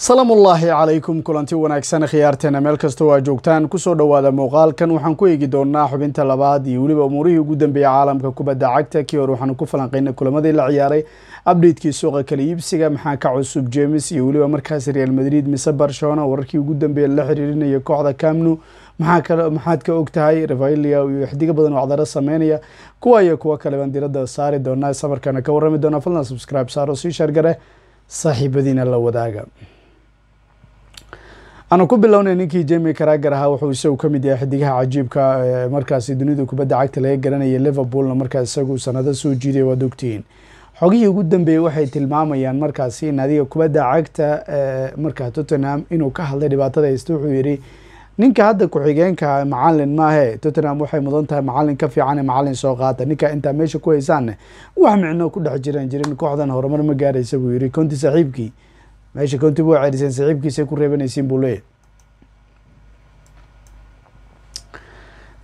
ullaahi calaykum kulanti wanaagsan khiyaarteena meel kastoo aa joogtaan kusoo dhowaada muuqaalkan waxaan ku eegi doonaa xubinta labaad iyo weliba umuurihii ugu dambeeyey caalamka kubadda cagta kii hore waxaanu ku falanqaynay kulamadii la ciyaaray abdhatekii suuqa kala iibsiga maxaa ka cusub james iyo weliba markaas real madrid mise barcelona wararkii ugu dambeeya lala xiriirinaya kooxda camnu maxaad ka og tahay rafaelia iyo xidigo badan oo cdaro sameynaya kuwa iyo kuwo kale baan diradda saari doonaa safarkana ka warrami doonaa fadlan subscribe saaro sii shaargare saaxiibadiina la wadaaga aanu ku bilownay ninkii jemi karaagar ahaa wuxuu isagu ka mid yahay xidigaha cajiibka eh, markaasi dunida kubadda cagta laga garanayay liverpoolna markaas isagu sanado soo jiidaya waad ogtihiin xogihii ugu dambeeyey waxay tilmaamayaan markaasi naadiga kubadda cagta eh, markaa tottenham inuu ka hadlay dhibaatada haysta wuxuu yidhi ninka hadda ku-xigeenka ah, macalin maahe tottenham waxay mudan tahay macalin ka fiican macalin soo qaata ninka intaa meesha ku haysaanne wax micno ku dhex jiran jirin kooxdan horumar ma gaaraysa buu yidhi konti saaxiibkii meesha konti bu celiseen saxiibkiisay ku reebanaysiin buu leeyahy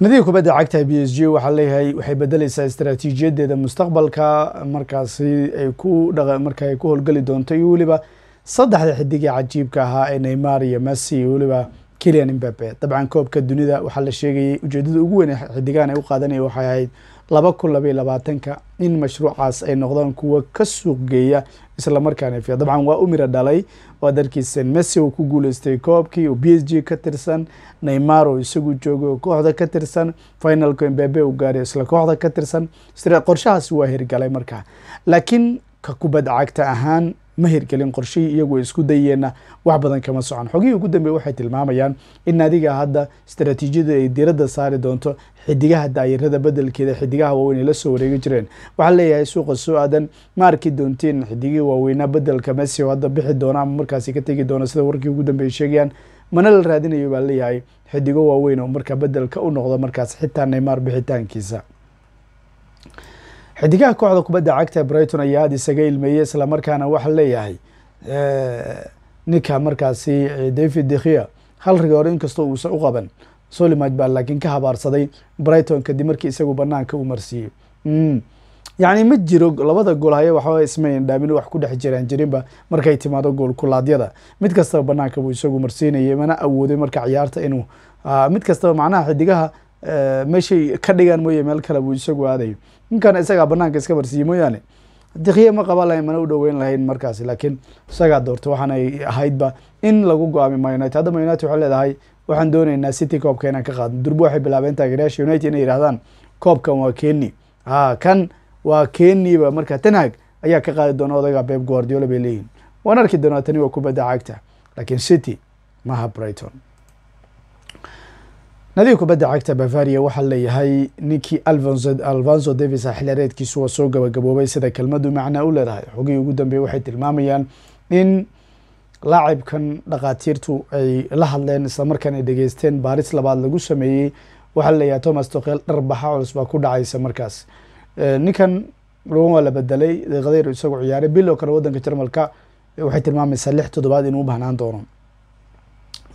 nadiir kubadda cagta b s g waxaa leeyahay waxay bedeleysaa istaraatiijiyaddeeda mustaqbalka markaasi ay ku dha marka ay ku howlgeli doonto iyo weliba saddexda xidig cajiibka ahaa ee neymar iyo messi iyo weliba kilian imbabe dabcan koobka dunida waxaa la sheegayay ujeedada ugu weyn xidigaan ay u qaadanaya waxay ahayd laba kun labaiyo labaatanka in mashruucaas ay noqdaan kuwo ka suuq geeya markaana fiic dabcan waa umira dhalay waa dalkiisan messi uu ku guuleystay koobkii oo b s g ka tirsan neymar oo isagu joogay oo kooxda ka tirsan finalka mbabe uu gaaray isla kooxda ka tirsan qorshahaas waa hirgalay markaa laakiin ka kubad cagta ahaan ma hirgelin qorshihii iyagu isku dayeenna wax badan kama socon xogihii ugu dambeeye waxay tilmaamayaan in adiga hadda istaraatiijiyadu ay diiradda saari doonto xidigaha daayirada bedelkeeda xidigaha waaweyn ay la soo wareegi jireen waxaa leeyahay suuqa soo aadan ma arki doontiin xidigihii waaweynaa bedelka mesio hadda bixi doona markaasi ka tegi doona sida warkii ugu dambeeye sheegayaan mana la raadinayo baa leeyahay xidigo waaweyn oo markaa bedelka u noqdo markaas xitaa neymaar bixitaankiisa xidigaha kooxda kubadda cagta brighton ayaa aada isaga ilmeeyey islamarkaana markaana leeyahay ninka markaasi david dekhia hal rigoor inkastoo uusan u qaban solimat baa laakiin ka habaarsaday brighton kadib markii isagu banaanka u marsiiyey hmm. yacni ma jiro labada gool haya waxaa isma indhaamin wax ku dhex jiraan jirinba markay timaado gool kulaadyada mid kastaba banaanka buu isagu marsiinayay mana awooday marka ciyaarta inuu ah, mid kastaba macnaha xidigaha meeshay ka dhigaan mooye meel kale buu isagu aadayo ninkan isagaa banaanka iska marsiiyey mooyaane dikhye ma qaba lahayn mana u dhoweyn lahayn markaasi laakiin isagaa doorta waxaan ahaydba in lagu go-aamiyo manunited hadda manunited waxay leedahay waxaan doonaynaa city koobka inaan ka qaadno durba waxay bilaabeen taageerayaasha united inay yidhahdaan koobkan waa keni a ah, kan waa keniba markaa tanhag ayaa ka qaadi doona odaga beeb guardiola bay leeyihin waan arki doonaa tani waa kubadda caagta laakiin city maha brighton nadiir kubadda cagta bavaria waxaa leeyahay ninkii alvanzo davis ah xilhareedkiisu waa soo gabagaboobay sida kelmaddu macnaa u leedahay xogihii ugu dambeeye waxay tilmaamayaan in laacibkan dhakhaatiirtu ay la hadleen islamarkaan ay dhegeysteen baaris labaad lagu sameeyey waxaa laleeyahay thomas tokhel dharbaxa culus baa ku dhacaysa markaas eh, ninkan rogan waa la bedelay deeqadayr isagoo ciyaaray bil oo kale wadanka jarmalka waxay tilmaamaysaa lix toddobaad inuu u baahnaan doono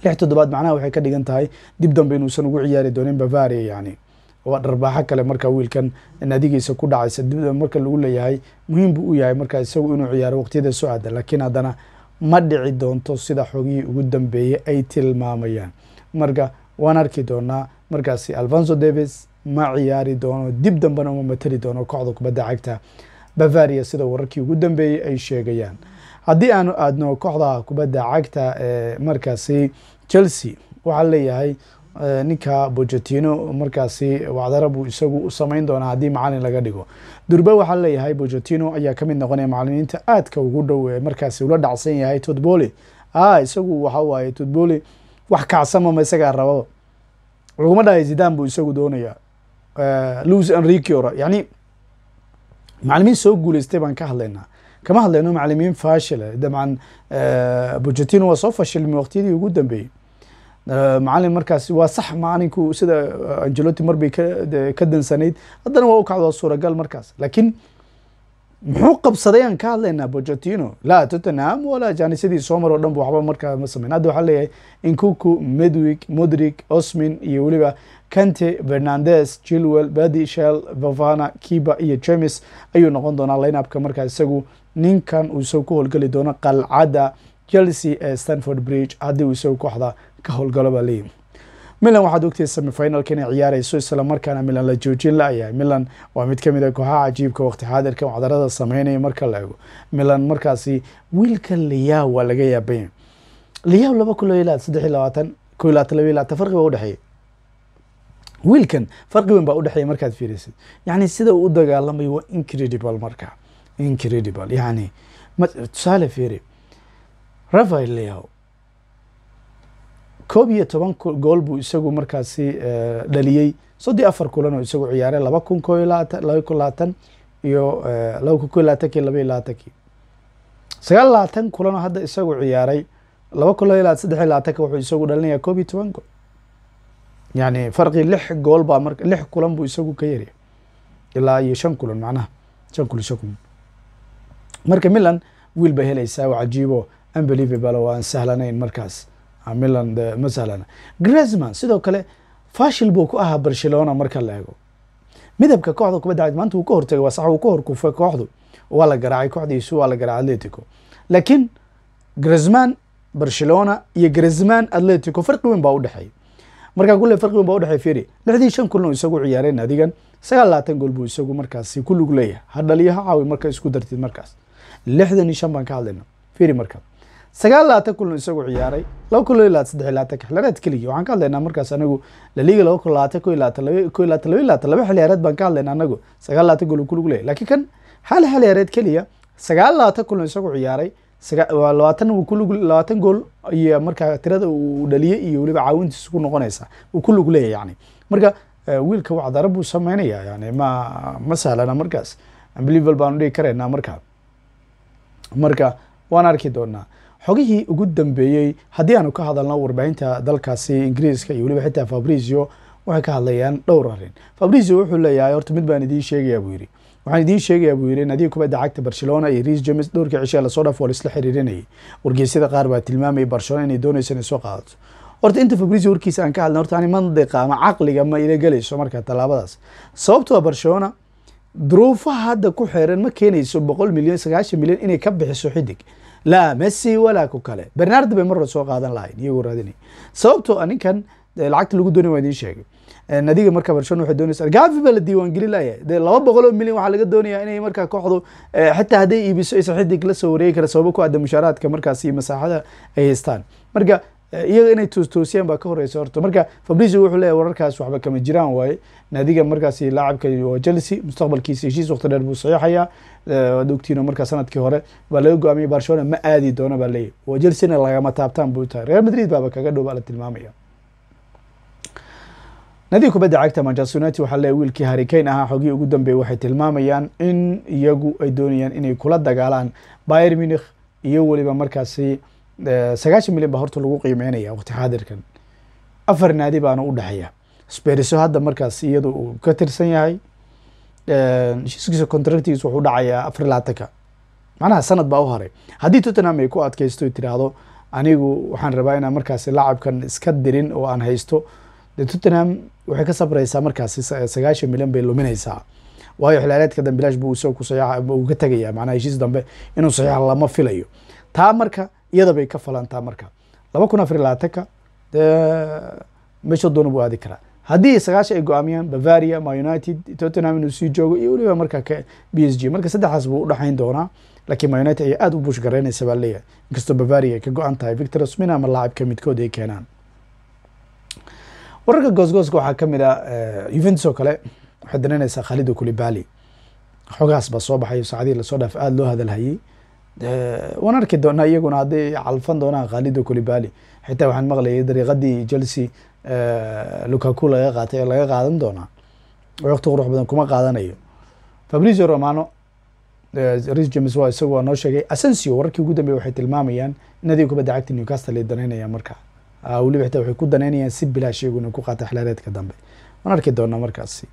lix toddobaad macnaha waxay ka dhigan tahay dib dambe inuusan ugu ciyaari doonin bavaria yani waa dharbaaxo kale marka wiilkan naadigiisa ku dhacaysa dibda marka lagu leeyahay muhiim buu u yahay marka isagu inuu ciyaaro waqtiyada soo aada laakiin haddana ma dhici doonto sida xogihii ugu dambeeyey ay tilmaamayaan marka waan arki doonaa markaasi alfonso davis ma ciyaari doono dib dambena uma matali doono kooxda kubadda cagta bavaria sida wararkii ugu dambeeyey ay sheegayaan haddii aanu aadno kooxda kubadda cagta ee markaasi chelsea waxaa leeyahay ninka bojotino markaasi wacdara buu isagu u samayn doonaa haddii macalin laga dhigo durbe waxaa leeyahay bojotino ayaa kamid noqonaya macalimiinta aadka ugu dhow ee markaasi ula dhacsan yahay todbole a ah, isagu waxa waaye todbole wax kacsamama isagaa rababa laguma dhahay zidan buu isagu doonayaa louis enrikiora yacni macalimiin soo guulaystay baan ka hadlaynaa kama hadlayno macalimiin faashila dabcan burjatino waa soo fashilmay waqtiyadii ugu dambeeyey macalin markaas waa sax maalinku sida angeloti marbay ka dansanayd haddana waa u kacdaa suuragal markaas laakiin muxuu qabsaday aan ka hadlaynaa borgatino laa tottenham walaa jaanisadii soo oo dhan ba waxba markaa ma sameyn hadda waxaa leeyahay inkuku medwick modrig osmin iyo weliba kante fernandes chilwell badi shell kiba iyo james ayuu noqon doonaa lineapka markaa isagu ninkan uu isagoo ku howlgeli doono qalcadda chelsea ee stanford bridge haddii uu isagoo kooxda ka howlgalo baa leeyihi milan waxaad ogtay semifinalka inay ciyaarayso isla milan la joojin la-yahay milan waa mid ka mid a ah kooxaha cajiibka waqti xaadirkan waxdarada sameynaya marka la ego milan markaasi wiilka liyaw waa laga yaabay liyaw laba kuloila saddex iyo labaatan ko labaatan laba labaatan farqi baa udhexeeya wiilkan farqi weyn baa udhexeeya markaad fiirisid yacni sida uu u dagaalamayo waa incredible marka incredible yani tusaale fiiri rafael leao koob iyo toban gool buu isagu markaasi dhaliyey soddii afar kulanoo isagu ciyaaray laba kun ko laba kun labaatan iyo laba kun ko labaatanki labaiy labaatanki sagaal labaatan kulanoo hadda isagu ciyaaray laba kun laba saddex labaatanka wuxuu isagu dhalinaya koob iyo toban gool yani farqi lix gool baa mar lix kulan buu isagu ka yari ilaa iyo shan kulan macnaha shan kulan shan kulan marka milan wiil bay helaysaa waa cajiibo unbelievable oo aan sahlanayn markaas ah, milan ma sahlana gresman sidoo kale fashil buu ku ahaa barcelona marka la eego midabka kooxda kubadda cagta maanta wuu ka hortagay waa sax wuu ka horkufay kooxdu waa la garaacay kooxdiisu waa la garaacay atletico laakiin gresman barcelona iyo gresman atletico farqi weyn baa u dhexeeya markaa kulle farqi weyn baa udhexeey firi lixdii shan kulan isagu ciyaareen adigan sagaal labaatan gool buu isagu markaasi kulligu leeyahay ha dhaliyo ha caawi marka isku dartid markaas lixdan iyo shan baan ka hadlayna fiiri marka sagaal labaatan kulan isagoo ciyaaray laba kun laba labaatan saddex labaatan xilyareed keligi waxaan ka hadlaynaa markaas anagu laliga laba kun labaatan ko labaatan ko labaatan laba labaatan laba xilyareed baan ka hadlaynaa anagu sagaal labaatan gool ku lug laakiin kan hal xilyareed keliya sagaal labaatan kulan isagoo ciyaaray labaatan kulug labaatan gool iyo markaa tirada uu dhaliyey iyo weliba caawintiisa ku noqonaysa uu ku leeyahy yacni marka eh, wiilka wacdara buu sameynaya yani ma ma sahlana markaas unbelievable baanu dhigi karaynaa markaa marka waan arki doonaa xogihii ugu dambeeyey haddii aanu ka hadalno warbaahinta dalkaasi ingiriiska iyo weliba xitaa fabrizio waxay ka hadlayaan dhowr arin fabrizio wuxuu leeyahay horta mid baan idiin sheegayaa buu yidhi waxaan idiin sheegayaa buu yidhi naadiga kubadda cagta barcelona iyo riis james dhowrkii cishee lasoo dhaaf waa laisla xiriirinayay wargeysyada qaar baa tilmaamayay barcelona inay doonayso inay soo qaadato horta inta fabrizio warkiisa aan ka hadlin horta ani mandiqa ama caqliga ma ila gelayso marka tallaabadaas sababtoo ah barcelona duruufaha hadda ku xeeran ma keenayso boqol milyan sagaashan milyan inay ka bixiso xidig laa messi walaa ku kale bernardi bay marra soo qaadan lahayn iyagoo raadinay sababtoo ah ninkan eh, lacagta lagu doonay waa idiin sheegay eh, nadiga marka barcelona waxay doonaysa gavi baa la diiwaangelin laaya dee laba boqol oo milyan waxaa laga doonayaa inay markaa kooxdu eh, xitaa hadday iibiso aysan xidig la soo wareegi kara sababo ku adda mushaaraadka markaasi masaaxada ay haystaan marka Eh, iyaga inay toostoosiyaan baa ka horeysa horta marka fabricio wuxuu leeyahy wararkaas waxba kama jiraan waaye naadiga markaasi laacabka waa chelsea mustaqbalkiisa heshiis waqti dheer buu saxeexayaa eh, waad ogtiino markaa sanadkii hore baa laga go-aamiyay barcelona ma aadi doono baa leeyahy oo chelsea-na lagama taabtaan buu tahay real madrid baaba kaga dhow baa la tilmaamaya naadiga kubadda cagta manchester united waxaa leeyahy wiilkii harikayn ahaa xogii ugu dambeeyey waxay tilmaamayaan in iyagu ay doonayaan inay kula dagaalaan byr munich iyo weliba markaasi sagaashan milyan baa horta lagu qiimeynaya waqti xaadirkan afar naadi baana u dhexeeya sberiso hadda markaas iyada uu ka tirsan yahay heshiiskiisa contractiis wuxuu dhacayaa afar laatanka macnaha sanad baa u haray haddii tottenham ay ku adkaysto y anigu waxaan rabaa inaan markaasi laacabkan iska dirin oo aan haysto de tottenham waxay ka sabraysaa markaasi sagaashan milyan bay luminaysaa waayo xilaareedka dambilaash buu isag ku uu ka tegayaa macnaha heshiis dambe inuu saxiixa lama filayo taa marka iyada ka falantaa marka laba kun afar labaatanka dee meesha doona buu aadi karaa haddii sagaasha ay go-aamiyaan bavaria ma united tottenham inuu sii joogo iyo weliba marka b s g marka saddexdaas buu udhexayn doonaa laakiin ma united ayaa aada u buush garaynaysa baa leeyahay inkastoo bavaria ay ka go-an tahay victor osmina ama laacibka midkood ay keenaan wararka goosgooska waxaa ka mid ah yuventus eh, oo kale waxay danaynaysaa khalido kulibali xogaas baa soo baxay saacadihii lasoo dhaaf aada loo hadalhayay waan arki doonaa iyaguna hadday calfan doonaan khalido colibali xitaa waxaan maqlayay dariiqadii chelsea lukaku laga qaatay laga qaadan doonaa waqti qurux badan kuma qaadanayo fabricio romano ris james wa isagu waa noo sheegay asencio wararkii ugu dambeya waxay tilmaamayaan in adiga kubadda cagta newcastle ay danaynayaan marka weliba xitaa waxay ku danaynayaan si bilaash iyaguna ku qaata xilaareedka dambe waan arki doonaa markaasi